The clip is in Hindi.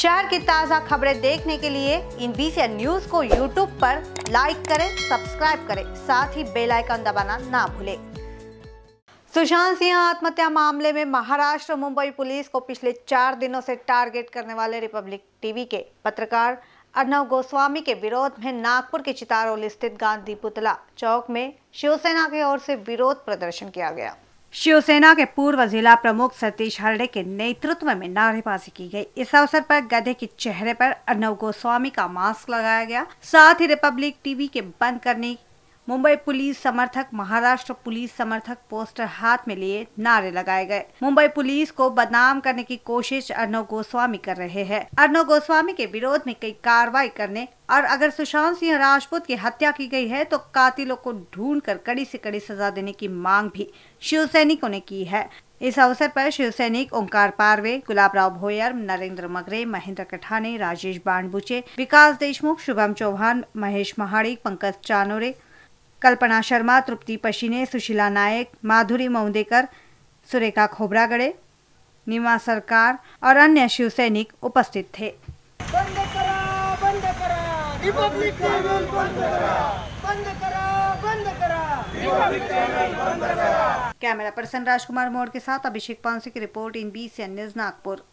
शहर की ताज़ा खबरें देखने के लिए इन बीसी न्यूज को यूट्यूब पर लाइक करें सब्सक्राइब करें साथ ही बेल आइकन दबाना ना भूलें सुशांत सिंह आत्महत्या मामले में महाराष्ट्र मुंबई पुलिस को पिछले चार दिनों से टारगेट करने वाले रिपब्लिक टीवी के पत्रकार अर्नव गोस्वामी के विरोध में नागपुर के चितारोल स्थित गांधी पुतला चौक में शिवसेना की ओर से विरोध प्रदर्शन किया गया शिवसेना के पूर्व जिला प्रमुख सतीश हरडे के नेतृत्व में नारेबाजी की गई इस अवसर पर गधे के चेहरे पर अर्नव गोस्वामी का मास्क लगाया गया साथ ही रिपब्लिक टीवी के बंद करने मुंबई पुलिस समर्थक महाराष्ट्र पुलिस समर्थक पोस्टर हाथ में लिए नारे लगाए गए मुंबई पुलिस को बदनाम करने की कोशिश अर्नव गोस्वामी कर रहे हैं अर्नव गोस्वामी के विरोध में कई कार्रवाई करने और अगर सुशांत सिंह राजपूत की हत्या की गई है तो कातिलों को ढूंढ कर कड़ी से कड़ी सजा देने की मांग भी शिव सैनिकों ने की है इस अवसर पर शिव सैनिक ओंकार पारवे गुलाब राव भोयर नरेंद्र मगरे महेंद्र कठाने राजेश बाणबुचे विकास देशमुख शुभम चौहान महेश महाड़ी पंकज चानोरे कल्पना शर्मा तृप्ति पशीने सुशीला नायक माधुरी मौंदेकर सुरेखा खोबरागड़े निमा सरकार और अन्य शिव सैनिक उपस्थित थे बंद करा, बंद करा, बंद करा, बंद करा, बंद करा, बंद करा। कैमरा पर्सन राजकुमार मोड़ के साथ अभिषेक पांसी की report in B C N news Nagpur